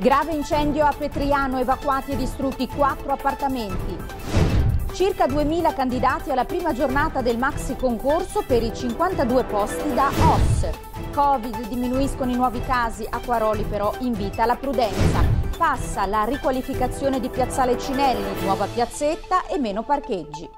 Grave incendio a Petriano, evacuati e distrutti quattro appartamenti. Circa 2.000 candidati alla prima giornata del maxi concorso per i 52 posti da OS. Covid diminuiscono i nuovi casi, Acquaroli però invita alla prudenza. Passa la riqualificazione di Piazzale Cinelli, nuova piazzetta e meno parcheggi.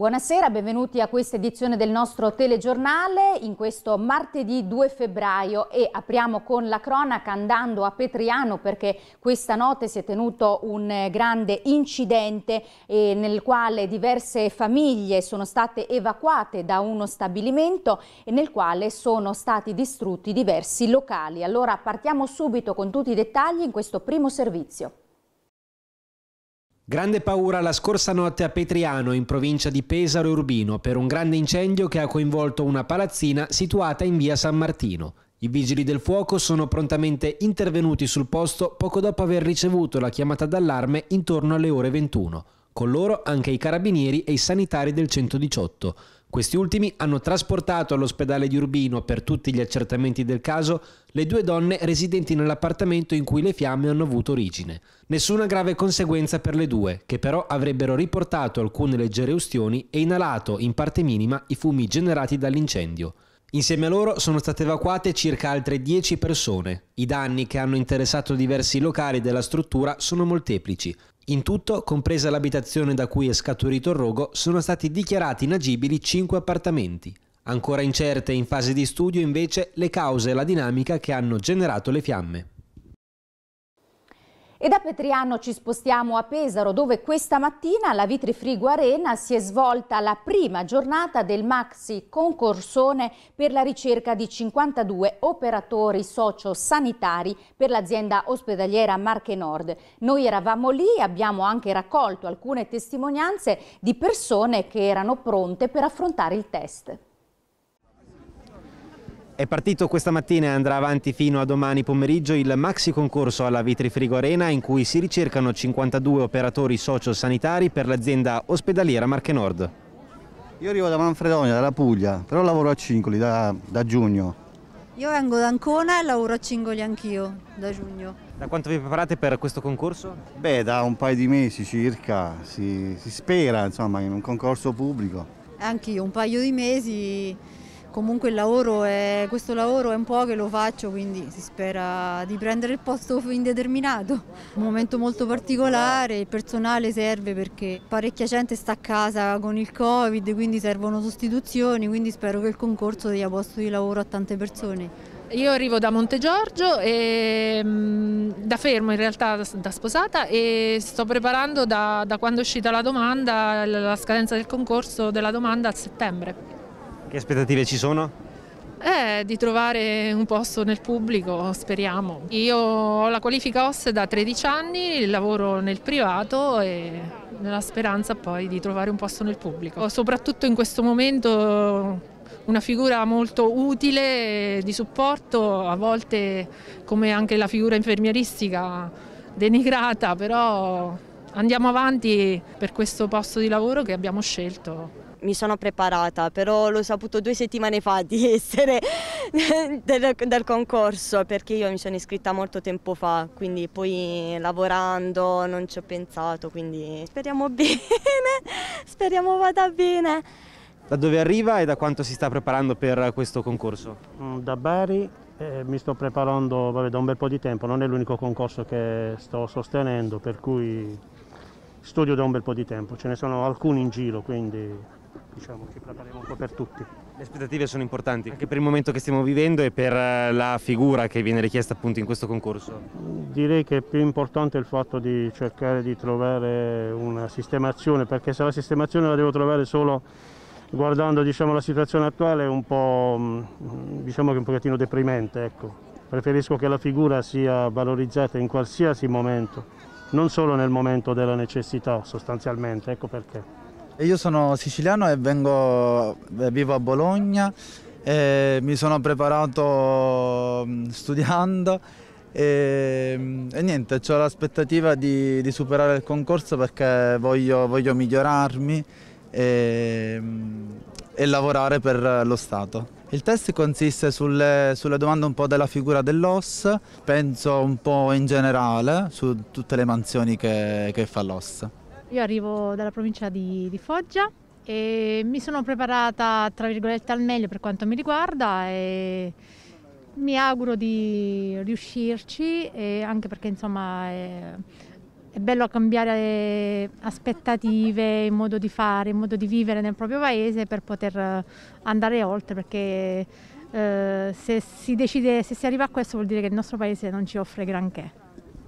Buonasera, benvenuti a questa edizione del nostro telegiornale in questo martedì 2 febbraio e apriamo con la cronaca andando a Petriano perché questa notte si è tenuto un grande incidente eh, nel quale diverse famiglie sono state evacuate da uno stabilimento e nel quale sono stati distrutti diversi locali. Allora partiamo subito con tutti i dettagli in questo primo servizio. Grande paura la scorsa notte a Petriano, in provincia di Pesaro e Urbino, per un grande incendio che ha coinvolto una palazzina situata in via San Martino. I vigili del fuoco sono prontamente intervenuti sul posto poco dopo aver ricevuto la chiamata d'allarme intorno alle ore 21. Con loro anche i carabinieri e i sanitari del 118. Questi ultimi hanno trasportato all'ospedale di Urbino per tutti gli accertamenti del caso le due donne residenti nell'appartamento in cui le fiamme hanno avuto origine. Nessuna grave conseguenza per le due, che però avrebbero riportato alcune leggere ustioni e inalato in parte minima i fumi generati dall'incendio. Insieme a loro sono state evacuate circa altre 10 persone. I danni che hanno interessato diversi locali della struttura sono molteplici. In tutto, compresa l'abitazione da cui è scaturito il rogo, sono stati dichiarati inagibili 5 appartamenti. Ancora incerte in fase di studio invece le cause e la dinamica che hanno generato le fiamme. E da Petriano ci spostiamo a Pesaro dove questa mattina alla Vitrifrigo Arena si è svolta la prima giornata del maxi concorsone per la ricerca di 52 operatori sociosanitari per l'azienda ospedaliera Marche Nord. Noi eravamo lì e abbiamo anche raccolto alcune testimonianze di persone che erano pronte per affrontare il test. È partito questa mattina e andrà avanti fino a domani pomeriggio il maxi concorso alla Vitrifrigo Arena in cui si ricercano 52 operatori sociosanitari per l'azienda ospedaliera Marche Nord. Io arrivo da Manfredonia, dalla Puglia, però lavoro a Cingoli da, da giugno. Io vengo da Ancona e lavoro a Cingoli anch'io da giugno. Da quanto vi preparate per questo concorso? Beh, da un paio di mesi circa, si, si spera insomma in un concorso pubblico. Anch'io, un paio di mesi comunque lavoro è, questo lavoro è un po' che lo faccio, quindi si spera di prendere il posto indeterminato. Un momento molto particolare, il personale serve perché parecchia gente sta a casa con il Covid, quindi servono sostituzioni, quindi spero che il concorso dia posto di lavoro a tante persone. Io arrivo da Monte Giorgio, e, mm, da Fermo in realtà, da sposata e sto preparando da, da quando è uscita la domanda, la scadenza del concorso della domanda a settembre. Che aspettative ci sono? Eh, di trovare un posto nel pubblico, speriamo. Io ho la qualifica OS da 13 anni, lavoro nel privato e nella speranza poi di trovare un posto nel pubblico. Soprattutto in questo momento una figura molto utile di supporto, a volte come anche la figura infermieristica denigrata, però andiamo avanti per questo posto di lavoro che abbiamo scelto mi sono preparata, però l'ho saputo due settimane fa di essere del, del, concorso perché io mi sono iscritta molto tempo fa, quindi poi lavorando non ci ho pensato, quindi speriamo bene, speriamo vada bene. Da dove arriva e da quanto si sta preparando per questo concorso? Mm, da Bari eh, mi sto preparando vabbè, da un bel po' di tempo, non è l'unico concorso che sto sostenendo, per cui studio da un bel po' di tempo, ce ne sono alcuni in giro, quindi diciamo, ci prepariamo un po' per tutti. Le aspettative sono importanti anche per il momento che stiamo vivendo e per eh, la figura che viene richiesta appunto in questo concorso. Direi che è più importante il fatto di cercare di trovare una sistemazione, perché se la sistemazione la devo trovare solo guardando diciamo, la situazione attuale è un po' mm, diciamo che un pochettino deprimente, ecco. Preferisco che la figura sia valorizzata in qualsiasi momento, non solo nel momento della necessità sostanzialmente, ecco perché. Io sono siciliano e vengo, vivo a Bologna e mi sono preparato mm, studiando e, mm, e niente, ho l'aspettativa di, di, superare il concorso perché voglio, voglio migliorarmi e, mm, e, lavorare per lo Stato. Il test consiste sulle, sulle domande un po' della figura dell'OS, penso un po' in generale su tutte le mansioni che, che fa l'OS. Io arrivo dalla provincia di, di Foggia e mi sono preparata tra virgolette al meglio per quanto mi riguarda e mi auguro di riuscirci anche perché insomma è, è bello cambiare aspettative, il modo di fare, il modo di vivere nel proprio paese per poter andare oltre perché eh, se si decide, se si arriva a questo vuol dire che il nostro paese non ci offre granché.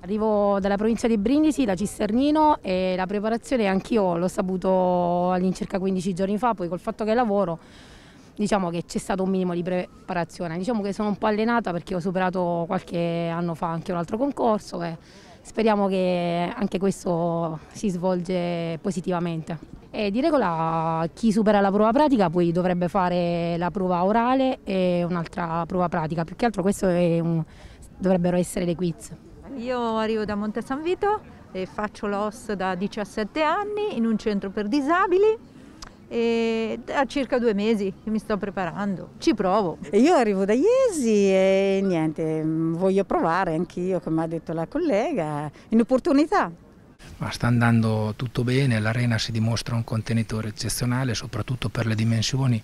Arrivo dalla provincia di Brindisi, da Cisternino e la preparazione anch'io l'ho saputo all'incirca 15 giorni fa, poi col fatto che lavoro diciamo che c'è stato un minimo di preparazione, diciamo che sono un po' allenata perché ho superato qualche anno fa anche un altro concorso e speriamo che anche questo si svolge positivamente. E di regola chi supera la prova pratica poi dovrebbe fare la prova orale e un'altra prova pratica, più che altro questo un... dovrebbero essere le quiz. Io arrivo da Monte San Vito e faccio l'OS da 17 anni in un centro per disabili e da circa due mesi mi sto preparando, ci provo. Io arrivo da Iesi e niente, voglio provare anch'io, come ha detto la collega, in opportunità. Ma sta andando tutto bene, l'arena si dimostra un contenitore eccezionale, soprattutto per le dimensioni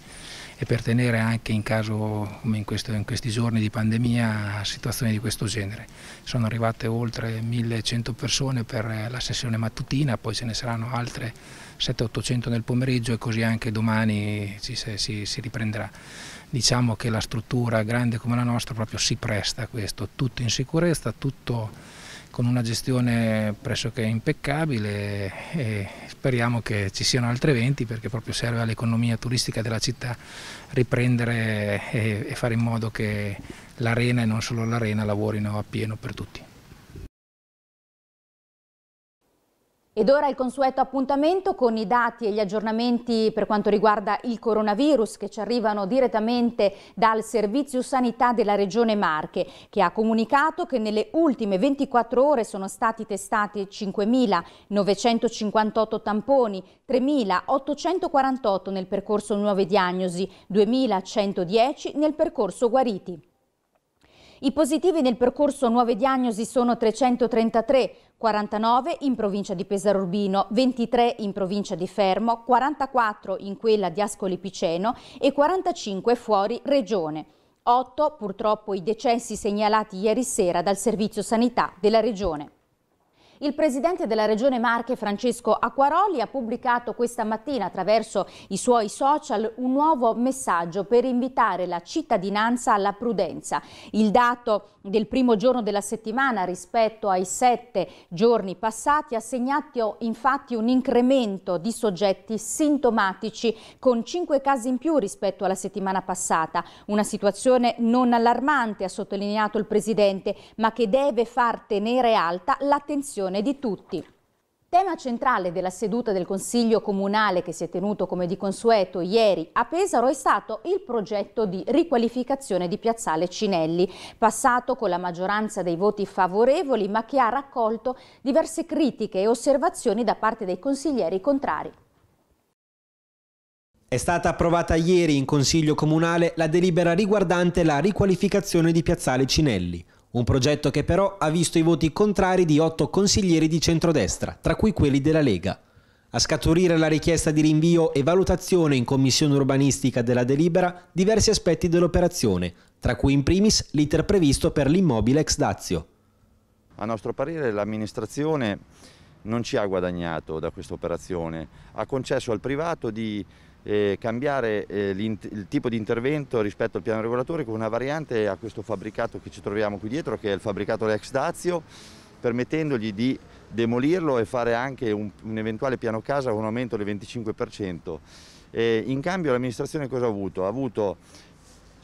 e per tenere anche in caso come in, questo, in questi giorni di pandemia situazioni di questo genere. Sono arrivate oltre 1100 persone per la sessione mattutina, poi ce ne saranno altre 700-800 nel pomeriggio e così anche domani ci, si, si riprenderà. Diciamo che la struttura grande come la nostra proprio si presta a questo, tutto in sicurezza, tutto con una gestione pressoché impeccabile e speriamo che ci siano altri eventi perché proprio serve all'economia turistica della città riprendere e fare in modo che l'arena e non solo l'arena lavorino a pieno per tutti. Ed ora il consueto appuntamento con i dati e gli aggiornamenti per quanto riguarda il coronavirus che ci arrivano direttamente dal Servizio Sanità della Regione Marche che ha comunicato che nelle ultime 24 ore sono stati testati 5.958 tamponi, 3.848 nel percorso nuove diagnosi, 2.110 nel percorso guariti. I positivi nel percorso nuove diagnosi sono 333, 49 in provincia di Pesaro Urbino, 23 in provincia di Fermo, 44 in quella di Ascoli Piceno e 45 fuori regione. 8 purtroppo i decessi segnalati ieri sera dal Servizio Sanità della Regione. Il presidente della Regione Marche, Francesco Acquaroli, ha pubblicato questa mattina attraverso i suoi social un nuovo messaggio per invitare la cittadinanza alla prudenza. Il dato del primo giorno della settimana rispetto ai sette giorni passati ha segnato infatti un incremento di soggetti sintomatici con cinque casi in più rispetto alla settimana passata. Una situazione non allarmante, ha sottolineato il presidente, ma che deve far tenere alta l'attenzione attenzione di tutti. Tema centrale della seduta del Consiglio Comunale che si è tenuto come di consueto ieri a Pesaro è stato il progetto di riqualificazione di Piazzale Cinelli, passato con la maggioranza dei voti favorevoli ma che ha raccolto diverse critiche e osservazioni da parte dei consiglieri contrari. È stata approvata ieri in Consiglio Comunale la delibera riguardante la riqualificazione di Piazzale Cinelli, un progetto che però ha visto i voti contrari di otto consiglieri di centrodestra, tra cui quelli della Lega. A scaturire la richiesta di rinvio e valutazione in commissione urbanistica della delibera diversi aspetti dell'operazione, tra cui in primis l'iter previsto per l'immobile ex Dazio. A nostro parere l'amministrazione non ci ha guadagnato da questa operazione, ha concesso al privato di eh, cambiare eh, il tipo di intervento rispetto al piano regolatore con una variante a questo fabbricato che ci troviamo qui dietro che è il fabbricato Lex Dazio permettendogli di demolirlo e fare anche un, un eventuale piano casa con un aumento del 25%. Eh, in cambio l'amministrazione cosa ha avuto? Ha avuto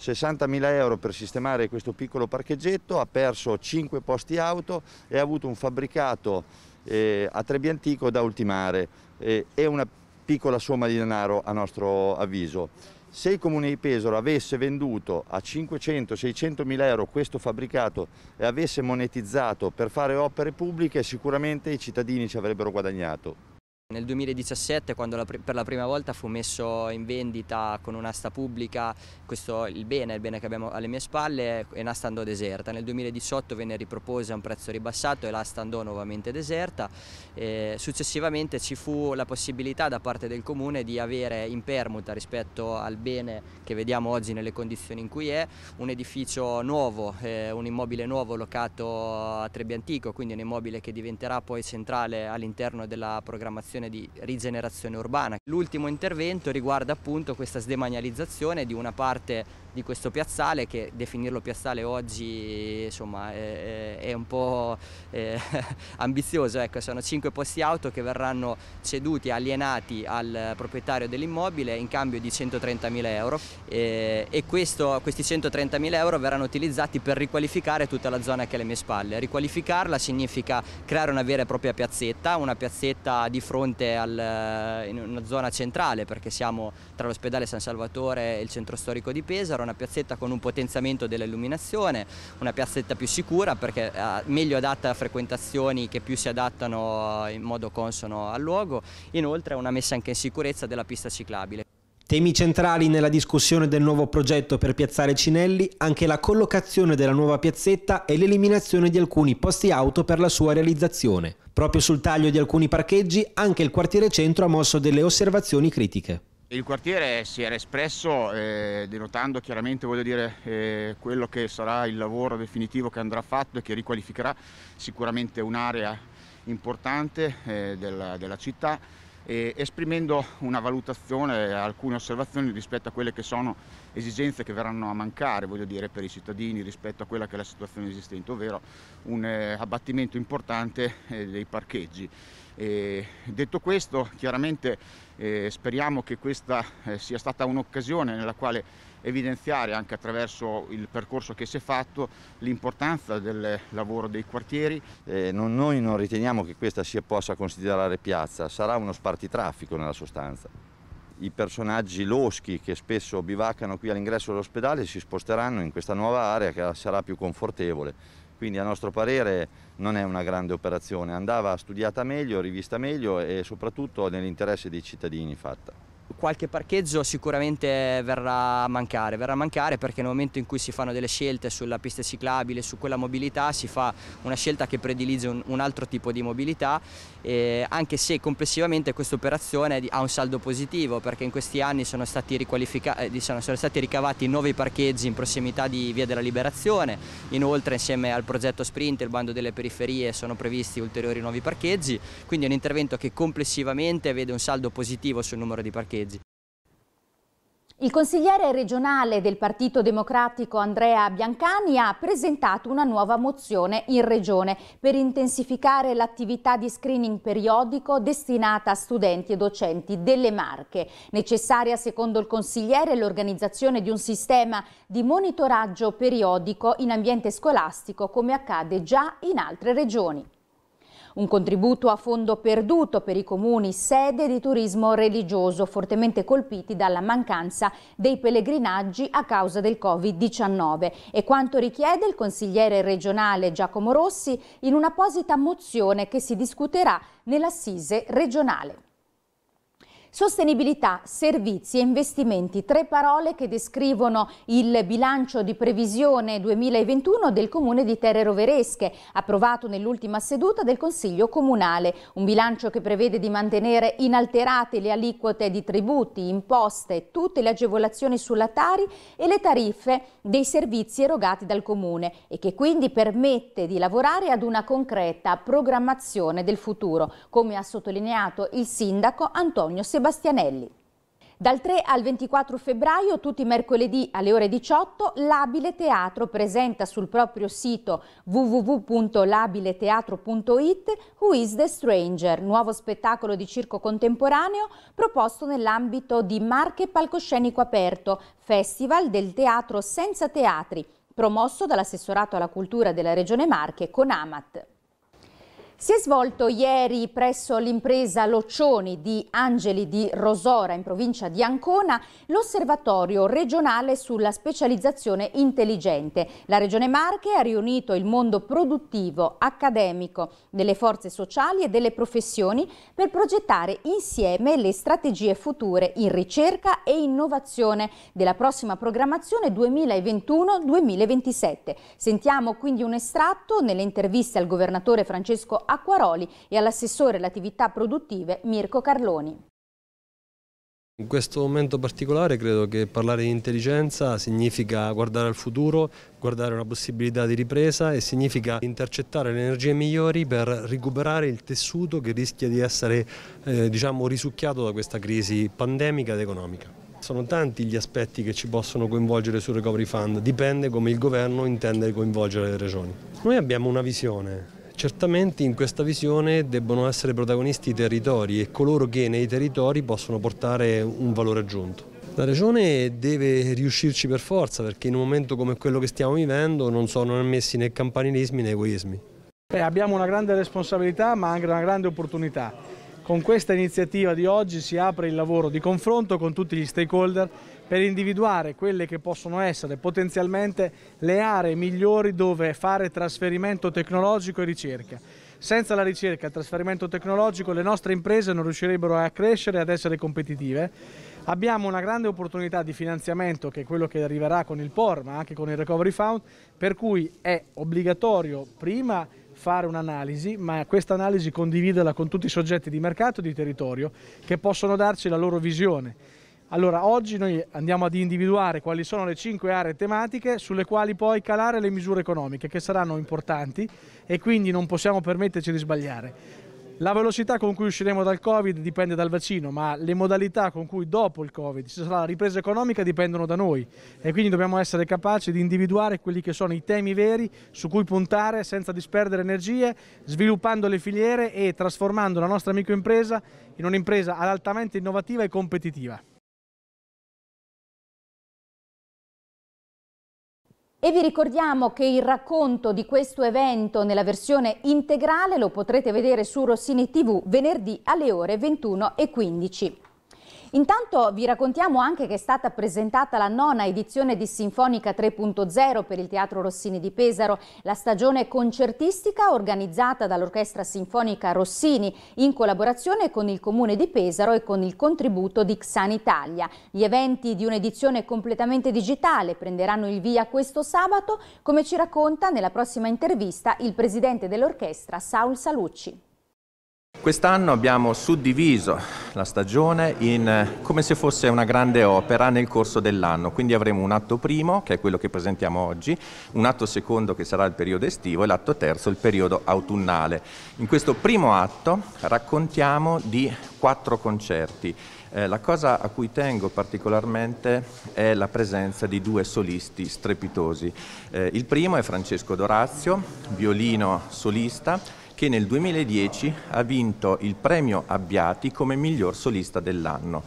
60.000 euro per sistemare questo piccolo parcheggetto, ha perso 5 posti auto e ha avuto un fabbricato eh, a Trebbiantico da ultimare e una piccola somma di denaro a nostro avviso. Se il Comune di Pesaro avesse venduto a 500-600 mila euro questo fabbricato e avesse monetizzato per fare opere pubbliche, sicuramente i cittadini ci avrebbero guadagnato. Nel 2017, quando la per la prima volta fu messo in vendita con un'asta pubblica questo, il bene, il bene che abbiamo alle mie spalle, è un'asta andò deserta. Nel 2018 venne riproposa a un prezzo ribassato e l'asta andò nuovamente deserta. E successivamente ci fu la possibilità da parte del comune di avere in permuta rispetto al bene che vediamo oggi nelle condizioni in cui è, un edificio nuovo, eh, un immobile nuovo locato a Trebbiantico, quindi un immobile che diventerà poi centrale all'interno della programmazione questione di rigenerazione urbana. L'ultimo intervento riguarda appunto questa sdemanializzazione di una parte di questo piazzale che definirlo piazzale oggi insomma, è, è, un po' eh, ambizioso, ecco, sono cinque posti auto che verranno ceduti, alienati al proprietario dell'immobile in cambio di 130.000 euro eh, e questo, questi 130.000 euro verranno utilizzati per riqualificare tutta la zona che è alle mie spalle. Riqualificarla significa creare una vera e propria piazzetta, una piazzetta di fronte al, in una zona centrale perché siamo tra l'ospedale San Salvatore e il centro storico di Pesaro una piazzetta con un potenziamento dell'illuminazione, una piazzetta più sicura perché eh, meglio adatta a frequentazioni che più si adattano eh, in modo consono al luogo, inoltre una messa anche in sicurezza della pista ciclabile. Temi centrali nella discussione del nuovo progetto per piazzare Cinelli anche la collocazione della nuova piazzetta e l'eliminazione di alcuni posti auto per la sua realizzazione. Proprio sul taglio di alcuni parcheggi anche il quartiere centro ha mosso delle osservazioni critiche. Il quartiere si era espresso eh, denotando chiaramente dire, eh, quello che sarà il lavoro definitivo che andrà fatto e che riqualificherà sicuramente un'area importante eh, della, della, città esprimendo una valutazione e alcune osservazioni rispetto a quelle che sono esigenze che verranno a mancare dire, per i cittadini rispetto a quella che è la situazione esistente, ovvero un eh, abbattimento importante eh, dei parcheggi. E detto questo, chiaramente eh, speriamo che questa eh, sia stata un'occasione nella quale evidenziare anche attraverso il percorso che si è fatto l'importanza del lavoro dei quartieri. Eh, non, noi non riteniamo che questa si possa considerare piazza, sarà uno spartitraffico nella sostanza. I personaggi loschi che spesso bivaccano qui all'ingresso dell'ospedale si sposteranno in questa nuova area che sarà più confortevole quindi a nostro parere non è una grande operazione, andava studiata meglio, rivista meglio e soprattutto nell'interesse dei cittadini fatta qualche parcheggio sicuramente verrà a mancare, verrà a mancare perché nel momento in cui si fanno delle scelte sulla pista ciclabile, su quella mobilità, si fa una scelta che predilige un, un altro tipo di mobilità, eh, anche se complessivamente questa operazione ha un saldo positivo perché in questi anni sono stati, riqualificati, eh, diciamo, sono stati ricavati nuovi parcheggi in prossimità di Via della Liberazione, inoltre insieme al progetto Sprint e il bando delle periferie sono previsti ulteriori nuovi parcheggi, quindi è un intervento che complessivamente vede un saldo positivo sul numero di parcheggi. Il consigliere regionale del Partito Democratico Andrea Biancani ha presentato una nuova mozione in regione per intensificare l'attività di screening periodico destinata a studenti e docenti delle Marche. Necessaria, secondo il consigliere, l'organizzazione di un sistema di monitoraggio periodico in ambiente scolastico come accade già in altre regioni. Un contributo a fondo perduto per i comuni sede di turismo religioso fortemente colpiti dalla mancanza dei pellegrinaggi a causa del Covid-19. E quanto richiede il consigliere regionale Giacomo Rossi in un'apposita mozione che si discuterà nell'assise regionale. Sostenibilità, servizi e investimenti, tre parole che descrivono il bilancio di previsione 2021 del Comune di Terre Roveresche, approvato nell'ultima seduta del Consiglio Comunale. Un bilancio che prevede di mantenere inalterate le aliquote di tributi, imposte, tutte le agevolazioni sulla Tari e le tariffe dei servizi erogati dal Comune e che quindi permette di lavorare ad una concreta programmazione del futuro, come ha sottolineato il Sindaco Antonio Sebastiani. Sebastianelli. Dal 3 al 24 febbraio, tutti i mercoledì alle ore 18, l'Abile Teatro presenta sul proprio sito www.labileteatro.it Who is the Stranger, nuovo spettacolo di circo contemporaneo proposto nell'ambito di Marche Palcoscenico Aperto, festival del teatro senza teatri, promosso dall'assessorato alla cultura della Regione Marche con Amat. Si è svolto ieri presso l'impresa Loccioni di Angeli di Rosora in provincia di Ancona l'osservatorio regionale sulla specializzazione intelligente. La Regione Marche ha riunito il mondo produttivo, accademico, delle forze sociali e delle professioni per progettare insieme le strategie future in ricerca e innovazione della prossima programmazione 2021-2027. Sentiamo quindi un estratto nelle interviste al governatore Francesco Alberto Acquaroli e all'assessore alle attività produttive Mirko Carloni. In questo momento particolare credo che parlare di intelligenza significa guardare al futuro, guardare una possibilità di ripresa e significa intercettare le energie migliori per recuperare il tessuto che rischia di essere eh, diciamo, risucchiato da questa crisi pandemica ed economica. Sono tanti gli aspetti che ci possono coinvolgere sul Recovery Fund, dipende come il governo intende coinvolgere le regioni. Noi abbiamo una visione, Certamente in questa visione debbono essere protagonisti i territori e coloro che nei territori possono portare un valore aggiunto. La Regione deve riuscirci per forza perché in un momento come quello che stiamo vivendo non sono ammessi né campanilismi né egoismi. Beh, abbiamo una grande responsabilità ma anche una grande opportunità. Con questa iniziativa di oggi si apre il lavoro di confronto con tutti gli stakeholder per individuare quelle che possono essere potenzialmente le aree migliori dove fare trasferimento tecnologico e ricerca. Senza la ricerca e il trasferimento tecnologico le nostre imprese non riuscirebbero a crescere e ad essere competitive. Abbiamo una grande opportunità di finanziamento che è quello che arriverà con il POR ma anche con il Recovery Fund per cui è obbligatorio prima fare un'analisi, ma questa analisi condividerla con tutti i soggetti di mercato e di territorio che possono darci la loro visione. Allora, oggi noi andiamo ad individuare quali sono le cinque aree tematiche sulle quali poi calare le misure economiche, che saranno importanti e quindi non possiamo permetterci di sbagliare. La velocità con cui usciremo dal Covid dipende dal vaccino, ma le modalità con cui dopo il Covid ci sarà la ripresa economica dipendono da noi e quindi dobbiamo essere capaci di individuare quelli che sono i temi veri su cui puntare senza disperdere energie, sviluppando le filiere e trasformando la nostra microimpresa in un'impresa altamente innovativa e competitiva. E vi ricordiamo che il racconto di questo evento nella versione integrale lo potrete vedere su Rossini TV venerdì alle ore 21.15. Intanto vi raccontiamo anche che è stata presentata la nona edizione di Sinfonica 3.0 per il Teatro Rossini di Pesaro, la stagione concertistica organizzata dall'Orchestra Sinfonica Rossini in collaborazione con il Comune di Pesaro e con il contributo di Xan Italia. Gli eventi di un'edizione completamente digitale prenderanno il via questo sabato, come ci racconta nella prossima intervista il presidente dell'orchestra Saul Salucci. Quest'anno abbiamo suddiviso la stagione in, come se fosse una grande opera nel corso dell'anno, quindi avremo un atto primo, che è quello che presentiamo oggi, un atto secondo che sarà il periodo estivo e l'atto terzo il periodo autunnale. In questo primo atto raccontiamo di quattro concerti. Eh, la cosa a cui tengo particolarmente è la presenza di due solisti strepitosi. Eh, il primo è Francesco Dorazio, violino solista, che nel 2010 ha vinto il premio Abbiati come miglior solista dell'anno.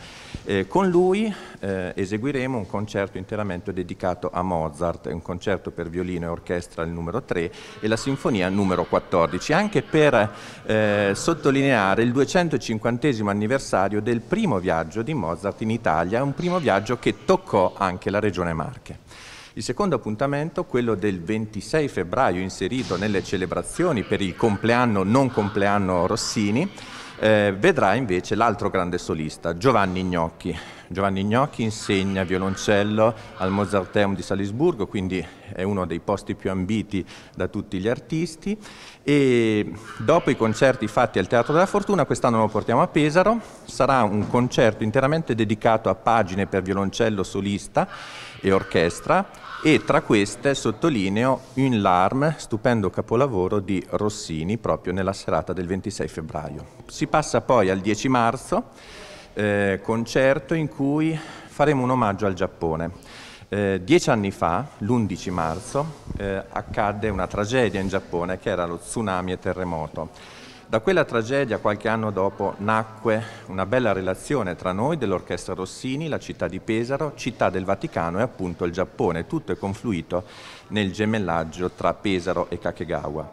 Eh, con lui eh, eseguiremo un concerto interamente dedicato a Mozart, un concerto per violino e orchestra il numero 3 e la sinfonia numero 14, anche per eh, sottolineare il 250 anniversario del primo viaggio di Mozart in Italia, un primo viaggio che toccò anche la regione Marche. Il secondo appuntamento, quello del 26 febbraio, inserito nelle celebrazioni per il compleanno non compleanno Rossini, eh, vedrà invece l'altro grande solista, Giovanni Gnocchi. Giovanni Gnocchi insegna violoncello al Mozarteum di Salisburgo, quindi è uno dei posti più ambiti da tutti gli artisti. E dopo i concerti fatti al Teatro della Fortuna, quest'anno lo portiamo a Pesaro, sarà un concerto interamente dedicato a pagine per violoncello solista e orchestra e tra queste sottolineo Un Larm, stupendo capolavoro di Rossini proprio nella serata del 26 febbraio. Si passa poi al 10 marzo, eh, concerto in cui faremo un omaggio al Giappone. Eh, dieci anni fa, l'11 marzo, eh, accadde una tragedia in Giappone che era lo tsunami e terremoto. Da quella tragedia, qualche anno dopo, nacque una bella relazione tra noi dell'Orchestra Rossini, la città di Pesaro, città del Vaticano e appunto il Giappone. Tutto è confluito nel gemellaggio tra Pesaro e Kakegawa.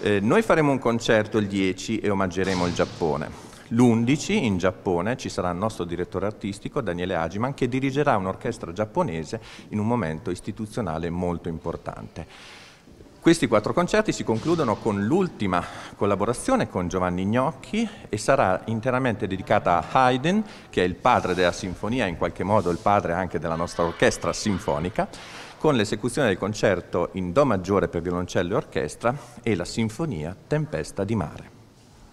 Eh, noi faremo un concerto il 10 e omaggeremo il Giappone. L'11 in Giappone ci sarà il nostro direttore artistico Daniele Agiman che dirigerà un'orchestra giapponese in un momento istituzionale molto importante. Questi quattro concerti si concludono con l'ultima collaborazione con Giovanni Gnocchi e sarà interamente dedicata a Haydn, che è il padre della sinfonia, in qualche modo il padre anche della nostra orchestra sinfonica, con l'esecuzione del concerto in Do maggiore per violoncello e orchestra e la sinfonia Tempesta di mare.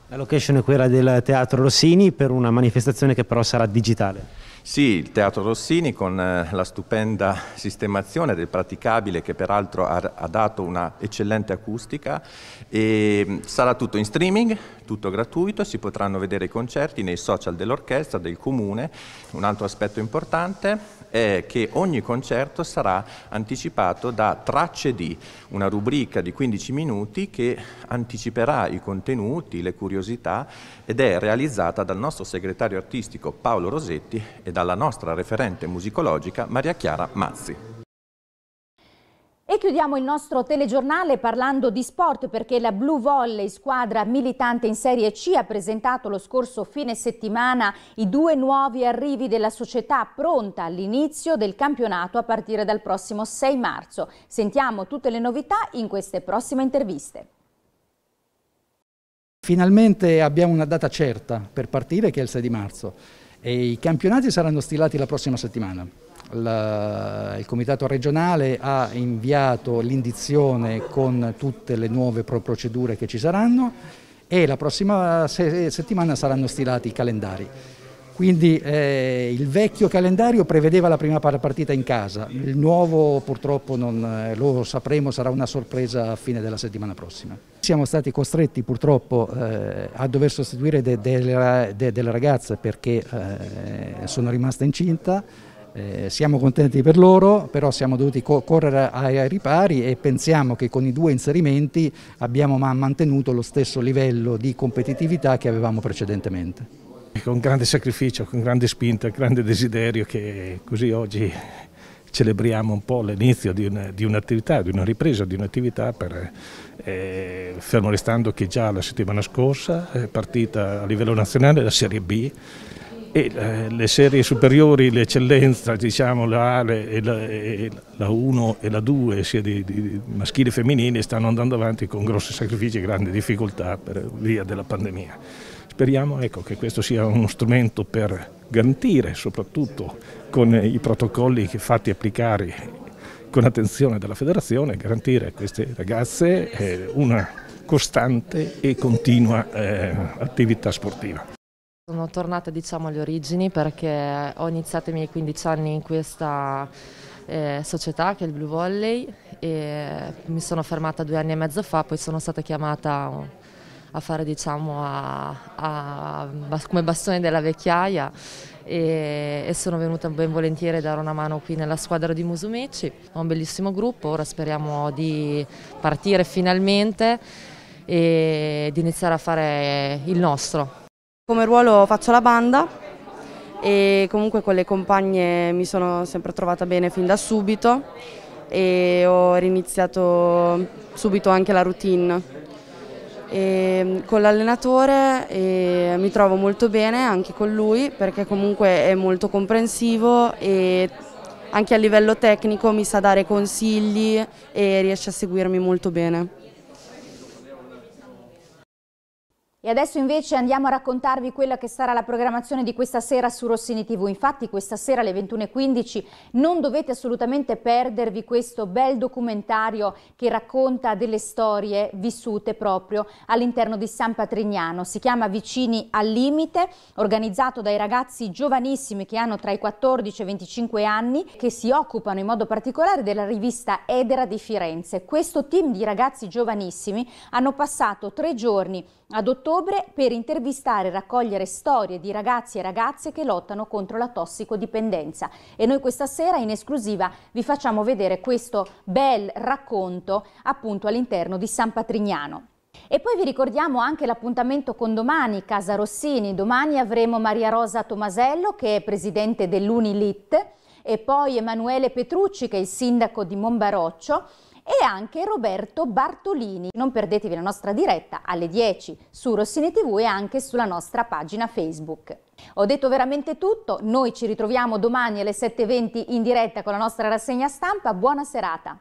La location è quella del Teatro Rossini per una manifestazione che però sarà digitale. Sì, il Teatro Rossini con eh, la stupenda sistemazione del praticabile che peraltro ha, ha dato una eccellente acustica e mm, sarà tutto in streaming, tutto gratuito, si potranno vedere i concerti nei social dell'orchestra, del comune. Un altro aspetto importante è che ogni concerto sarà anticipato da Tracce di, una rubrica di 15 minuti che anticiperà i contenuti, le curiosità ed è realizzata dal nostro segretario artistico Paolo Rosetti e dalla nostra referente musicologica Maria Chiara Mazzi. E chiudiamo il nostro telegiornale parlando di sport perché la Blue Volley, squadra militante in Serie C, ha presentato lo scorso fine settimana i due nuovi arrivi della società pronta all'inizio del campionato a partire dal prossimo 6 marzo. Sentiamo tutte le novità in queste prossime interviste. Finalmente abbiamo una data certa per partire che è il 6 di marzo. E I campionati saranno stilati la prossima settimana. La, il Comitato regionale ha inviato l'indizione con tutte le nuove procedure che ci saranno e la prossima se settimana saranno stilati i calendari. Quindi eh, il vecchio calendario prevedeva la prima partita in casa, il nuovo purtroppo non, eh, lo sapremo, sarà una sorpresa a fine della settimana prossima. Siamo stati costretti purtroppo eh, a dover sostituire de, de, de, delle ragazze perché eh, sono rimasta incinta, eh, siamo contenti per loro, però siamo dovuti co correre ai ripari e pensiamo che con i due inserimenti abbiamo mantenuto lo stesso livello di competitività che avevamo precedentemente. Con grande sacrificio, con grande spinta, grande desiderio che così oggi celebriamo un po' l'inizio di, un'attività, un di una ripresa di un'attività per, eh, fermo restando che già la settimana scorsa è partita a livello nazionale la Serie B e eh, le serie superiori, l'eccellenza, diciamo la A, e la, e la 1 e la 2, sia di, di maschili e femminile, stanno andando avanti con grossi sacrifici e grandi difficoltà per via della pandemia. Speriamo ecco, che questo sia uno strumento per garantire, soprattutto con i protocolli fatti applicare con attenzione dalla federazione, garantire a queste ragazze eh, una costante e continua eh, attività sportiva. Sono tornata diciamo, alle origini perché ho iniziato i miei 15 anni in questa eh, società che è il Blue Volley e mi sono fermata due anni e mezzo fa, poi sono stata chiamata a fare diciamo a, a, come bastone della vecchiaia e, e, sono venuta ben volentieri a dare una mano qui nella squadra di Musumeci, è un bellissimo gruppo, ora speriamo di partire finalmente e di iniziare a fare il nostro. Come ruolo faccio la banda, e comunque con le compagne mi sono sempre trovata bene fin da subito e ho riniziato subito anche la routine e ehm, con l'allenatore eh, mi trovo molto bene anche con lui perché comunque è molto comprensivo e anche a livello tecnico mi sa dare consigli e riesce a seguirmi molto bene. E adesso invece andiamo a raccontarvi quella che sarà la programmazione di questa sera su Rossini TV. Infatti questa sera alle 21.15 non dovete assolutamente perdervi questo bel documentario che racconta delle storie vissute proprio all'interno di San Patrignano. Si chiama Vicini al Limite, organizzato dai ragazzi giovanissimi che hanno tra i 14 e i 25 anni che si occupano in modo particolare della rivista Edera di Firenze. Questo team di ragazzi giovanissimi hanno passato tre giorni ad ottobre ottobre per intervistare e raccogliere storie di ragazzi e ragazze che lottano contro la tossicodipendenza. E noi questa sera in esclusiva vi facciamo vedere questo bel racconto appunto all'interno di San Patrignano. E poi vi ricordiamo anche l'appuntamento con domani, Casa Rossini. Domani avremo Maria Rosa Tomasello che è presidente dell'Unilit e poi Emanuele Petrucci che è il sindaco di Monbaroccio e anche Roberto Bartolini. Non perdetevi la nostra diretta alle 10 su Rossini TV e anche sulla nostra pagina Facebook. Ho detto veramente tutto, noi ci ritroviamo domani alle 7.20 in diretta con la nostra rassegna stampa, buona serata!